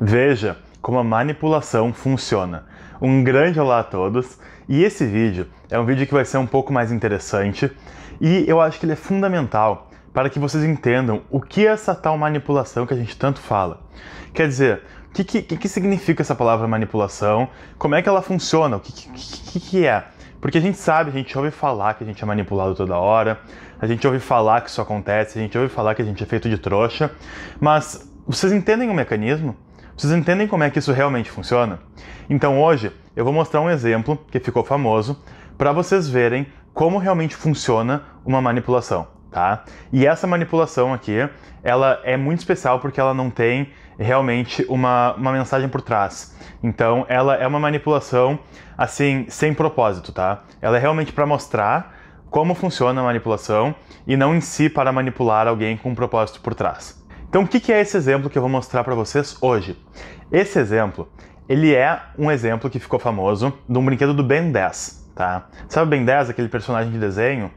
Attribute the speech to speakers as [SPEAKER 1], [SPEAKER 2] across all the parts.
[SPEAKER 1] Veja como a manipulação funciona. Um grande olá a todos, e esse vídeo é um vídeo que vai ser um pouco mais interessante e eu acho que ele é fundamental para que vocês entendam o que é essa tal manipulação que a gente tanto fala. Quer dizer, o que, que, que significa essa palavra manipulação? Como é que ela funciona? O que, que, que é? Porque a gente sabe, a gente ouve falar que a gente é manipulado toda hora, a gente ouve falar que isso acontece, a gente ouve falar que a gente é feito de trouxa, mas vocês entendem o mecanismo? Vocês entendem como é que isso realmente funciona? Então hoje eu vou mostrar um exemplo que ficou famoso para vocês verem como realmente funciona uma manipulação, tá? E essa manipulação aqui, ela é muito especial porque ela não tem realmente uma, uma mensagem por trás. Então ela é uma manipulação assim sem propósito, tá? Ela é realmente para mostrar como funciona a manipulação e não em si para manipular alguém com um propósito por trás. Então, o que é esse exemplo que eu vou mostrar para vocês hoje? Esse exemplo, ele é um exemplo que ficou famoso de um brinquedo do Ben 10, tá? Sabe o Ben 10, aquele personagem de desenho?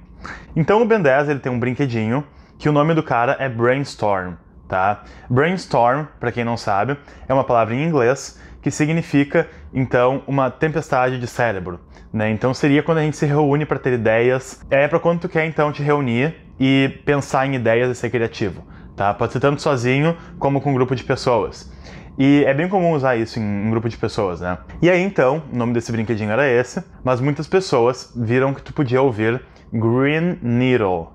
[SPEAKER 1] Então, o Ben 10, ele tem um brinquedinho que o nome do cara é Brainstorm, tá? Brainstorm, para quem não sabe, é uma palavra em inglês que significa, então, uma tempestade de cérebro, né? Então, seria quando a gente se reúne para ter ideias. É para quando tu quer, então, te reunir e pensar em ideias e ser criativo tá? Pode ser tanto sozinho como com um grupo de pessoas. E é bem comum usar isso em um grupo de pessoas, né? E aí então, o nome desse brinquedinho era esse, mas muitas pessoas viram que tu podia ouvir Green Needle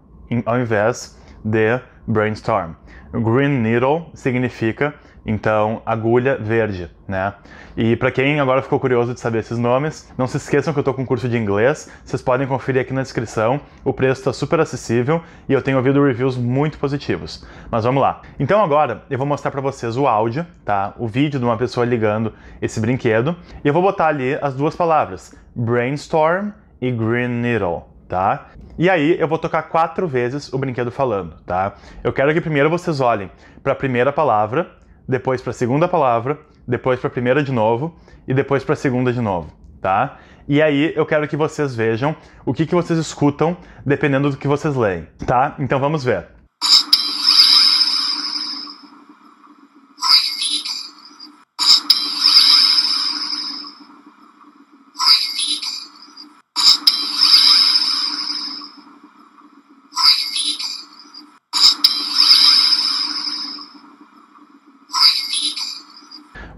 [SPEAKER 1] ao invés de Brainstorm. Green Needle significa então, agulha verde, né? E para quem agora ficou curioso de saber esses nomes, não se esqueçam que eu estou com um curso de inglês, vocês podem conferir aqui na descrição, o preço está super acessível e eu tenho ouvido reviews muito positivos. Mas vamos lá. Então agora eu vou mostrar para vocês o áudio, tá? O vídeo de uma pessoa ligando esse brinquedo e eu vou botar ali as duas palavras, brainstorm e green needle, tá? E aí eu vou tocar quatro vezes o brinquedo falando, tá? Eu quero que primeiro vocês olhem para a primeira palavra depois para a segunda palavra, depois para a primeira de novo e depois para a segunda de novo, tá? E aí eu quero que vocês vejam o que, que vocês escutam dependendo do que vocês leem, tá? Então vamos ver.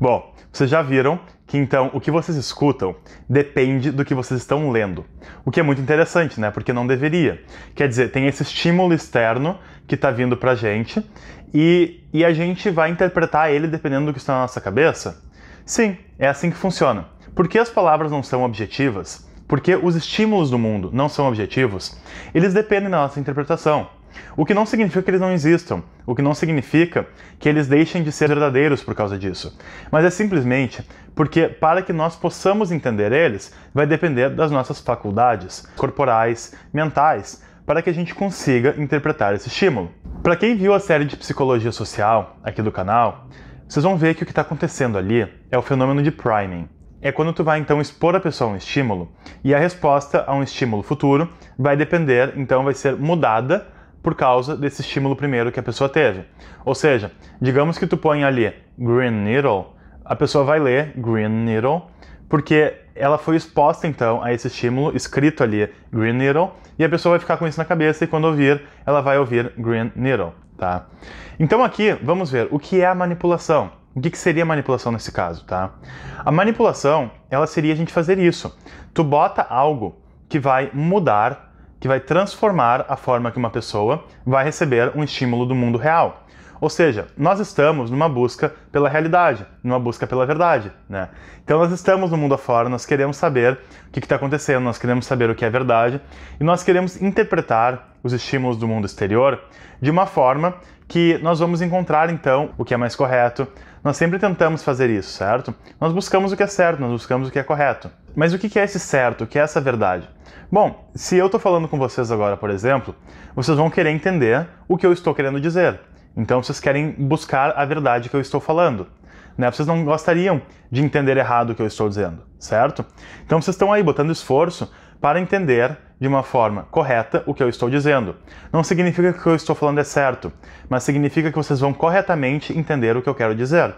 [SPEAKER 1] Bom, vocês já viram que então o que vocês escutam depende do que vocês estão lendo. O que é muito interessante, né? Porque não deveria. Quer dizer, tem esse estímulo externo que está vindo para a gente e, e a gente vai interpretar ele dependendo do que está na nossa cabeça. Sim, é assim que funciona. Porque as palavras não são objetivas, porque os estímulos do mundo não são objetivos, eles dependem da nossa interpretação. O que não significa que eles não existam, o que não significa que eles deixem de ser verdadeiros por causa disso, mas é simplesmente porque, para que nós possamos entender eles, vai depender das nossas faculdades corporais, mentais, para que a gente consiga interpretar esse estímulo. Para quem viu a série de psicologia social aqui do canal, vocês vão ver que o que está acontecendo ali é o fenômeno de priming. É quando tu vai então expor a pessoa a um estímulo e a resposta a um estímulo futuro vai depender, então vai ser mudada por causa desse estímulo primeiro que a pessoa teve. Ou seja, digamos que tu põe ali Green Needle, a pessoa vai ler Green Needle, porque ela foi exposta então a esse estímulo escrito ali Green Needle, e a pessoa vai ficar com isso na cabeça e quando ouvir, ela vai ouvir Green Needle, tá? Então aqui, vamos ver o que é a manipulação. O que, que seria manipulação nesse caso, tá? A manipulação, ela seria a gente fazer isso. Tu bota algo que vai mudar que vai transformar a forma que uma pessoa vai receber um estímulo do mundo real. Ou seja, nós estamos numa busca pela realidade, numa busca pela verdade, né? Então nós estamos no mundo afora, nós queremos saber o que está acontecendo, nós queremos saber o que é verdade e nós queremos interpretar os estímulos do mundo exterior de uma forma que nós vamos encontrar então o que é mais correto, nós sempre tentamos fazer isso, certo? Nós buscamos o que é certo, nós buscamos o que é correto. Mas o que é esse certo? O que é essa verdade? Bom, se eu estou falando com vocês agora, por exemplo, vocês vão querer entender o que eu estou querendo dizer. Então vocês querem buscar a verdade que eu estou falando. Né? Vocês não gostariam de entender errado o que eu estou dizendo, certo? Então vocês estão aí botando esforço para entender de uma forma correta o que eu estou dizendo. Não significa que o que eu estou falando é certo, mas significa que vocês vão corretamente entender o que eu quero dizer.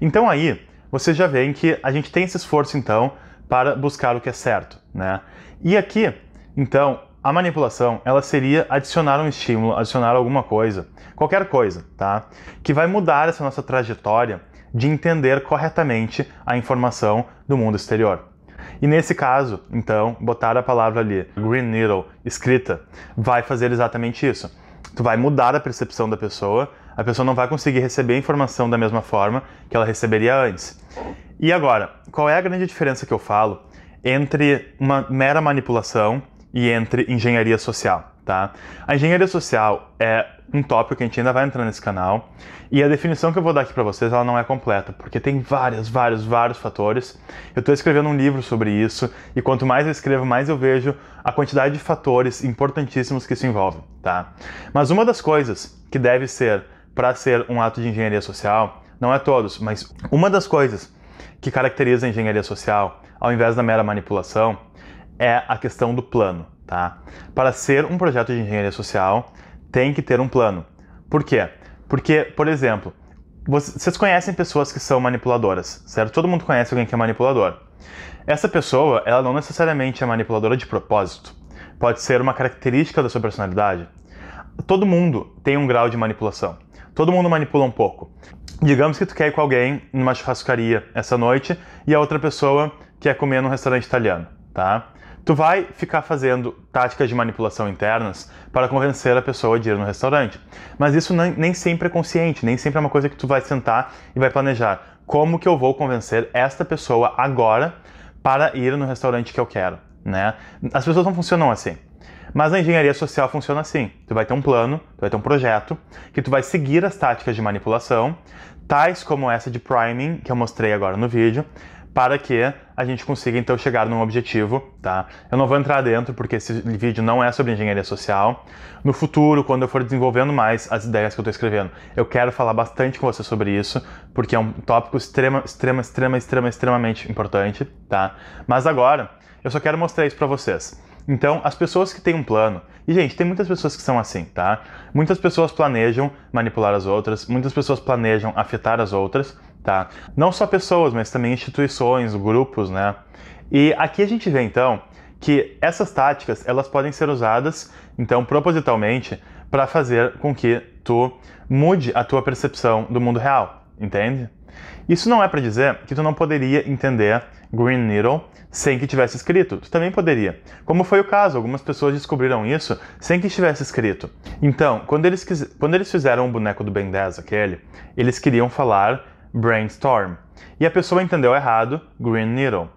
[SPEAKER 1] Então aí, vocês já veem que a gente tem esse esforço então para buscar o que é certo, né? E aqui, então, a manipulação, ela seria adicionar um estímulo, adicionar alguma coisa, qualquer coisa, tá? Que vai mudar essa nossa trajetória de entender corretamente a informação do mundo exterior. E nesse caso, então, botar a palavra ali, Green Needle, escrita, vai fazer exatamente isso. Tu vai mudar a percepção da pessoa, a pessoa não vai conseguir receber a informação da mesma forma que ela receberia antes. E agora, qual é a grande diferença que eu falo entre uma mera manipulação e entre engenharia social, tá? A engenharia social é um tópico que a gente ainda vai entrar nesse canal e a definição que eu vou dar aqui para vocês ela não é completa porque tem vários, vários, vários fatores. Eu estou escrevendo um livro sobre isso e quanto mais eu escrevo, mais eu vejo a quantidade de fatores importantíssimos que isso envolve, tá? Mas uma das coisas que deve ser para ser um ato de engenharia social, não é todos, mas uma das coisas que caracteriza a engenharia social, ao invés da mera manipulação, é a questão do plano, tá? Para ser um projeto de engenharia social, tem que ter um plano. Por quê? Porque, por exemplo, vocês conhecem pessoas que são manipuladoras, certo? Todo mundo conhece alguém que é manipulador. Essa pessoa, ela não necessariamente é manipuladora de propósito. Pode ser uma característica da sua personalidade. Todo mundo tem um grau de manipulação. Todo mundo manipula um pouco. Digamos que tu quer ir com alguém numa churrascaria essa noite e a outra pessoa quer comer num restaurante italiano, tá? Tu vai ficar fazendo táticas de manipulação internas para convencer a pessoa de ir no restaurante. Mas isso nem sempre é consciente, nem sempre é uma coisa que tu vai sentar e vai planejar. Como que eu vou convencer esta pessoa agora para ir no restaurante que eu quero, né? As pessoas não funcionam assim. Mas na engenharia social funciona assim. Tu vai ter um plano, tu vai ter um projeto, que tu vai seguir as táticas de manipulação, tais como essa de priming, que eu mostrei agora no vídeo, para que a gente consiga então chegar num objetivo, tá? Eu não vou entrar dentro porque esse vídeo não é sobre engenharia social. No futuro, quando eu for desenvolvendo mais as ideias que eu estou escrevendo, eu quero falar bastante com você sobre isso, porque é um tópico extrema, extrema, extrema, extrema, extremamente importante, tá? Mas agora, eu só quero mostrar isso para vocês. Então, as pessoas que têm um plano, e gente, tem muitas pessoas que são assim, tá? Muitas pessoas planejam manipular as outras, muitas pessoas planejam afetar as outras, tá? Não só pessoas, mas também instituições, grupos, né? E aqui a gente vê então que essas táticas elas podem ser usadas então propositalmente para fazer com que tu mude a tua percepção do mundo real, entende? Isso não é para dizer que tu não poderia entender Green Needle sem que tivesse escrito. Tu também poderia. Como foi o caso, algumas pessoas descobriram isso sem que estivesse escrito. Então, quando eles, quando eles fizeram o boneco do Ben 10, aquele, eles queriam falar brainstorm. E a pessoa entendeu errado, green needle.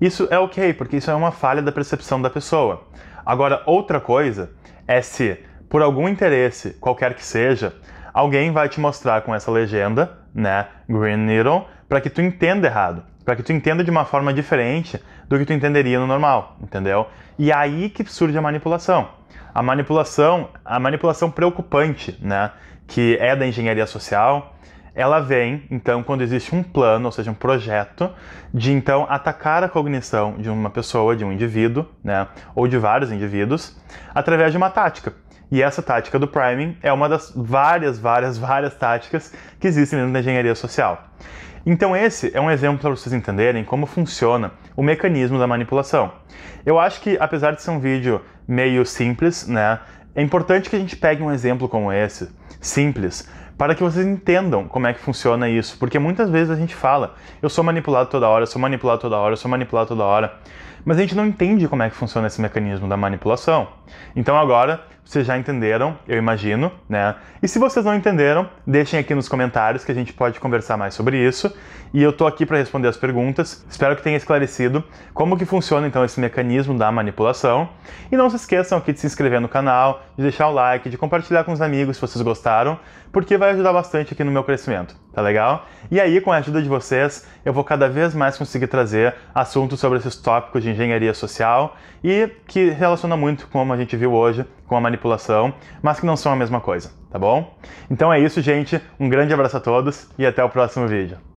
[SPEAKER 1] Isso é ok, porque isso é uma falha da percepção da pessoa. Agora, outra coisa é se, por algum interesse, qualquer que seja, alguém vai te mostrar com essa legenda, né, green needle, para que tu entenda errado, para que tu entenda de uma forma diferente do que tu entenderia no normal, entendeu? E é aí que surge a manipulação. A manipulação, a manipulação preocupante, né, que é da engenharia social, ela vem, então, quando existe um plano, ou seja, um projeto, de então atacar a cognição de uma pessoa, de um indivíduo, né, ou de vários indivíduos, através de uma tática. E essa tática do priming é uma das várias, várias, várias táticas que existem dentro da engenharia social. Então, esse é um exemplo para vocês entenderem como funciona o mecanismo da manipulação. Eu acho que, apesar de ser um vídeo meio simples, né, é importante que a gente pegue um exemplo como esse, simples, para que vocês entendam como é que funciona isso, porque muitas vezes a gente fala, eu sou manipulado toda hora, eu sou manipulado toda hora, eu sou manipulado toda hora, mas a gente não entende como é que funciona esse mecanismo da manipulação. Então agora vocês já entenderam, eu imagino, né? E se vocês não entenderam, deixem aqui nos comentários que a gente pode conversar mais sobre isso. E eu tô aqui para responder as perguntas. Espero que tenha esclarecido como que funciona então esse mecanismo da manipulação. E não se esqueçam aqui de se inscrever no canal, de deixar o like, de compartilhar com os amigos se vocês gostaram, porque vai ajudar bastante aqui no meu crescimento, tá legal? E aí, com a ajuda de vocês, eu vou cada vez mais conseguir trazer assuntos sobre esses tópicos de engenharia social e que relacionam muito, com como a gente viu hoje, com a manipulação, mas que não são a mesma coisa, tá bom? Então é isso, gente. Um grande abraço a todos e até o próximo vídeo.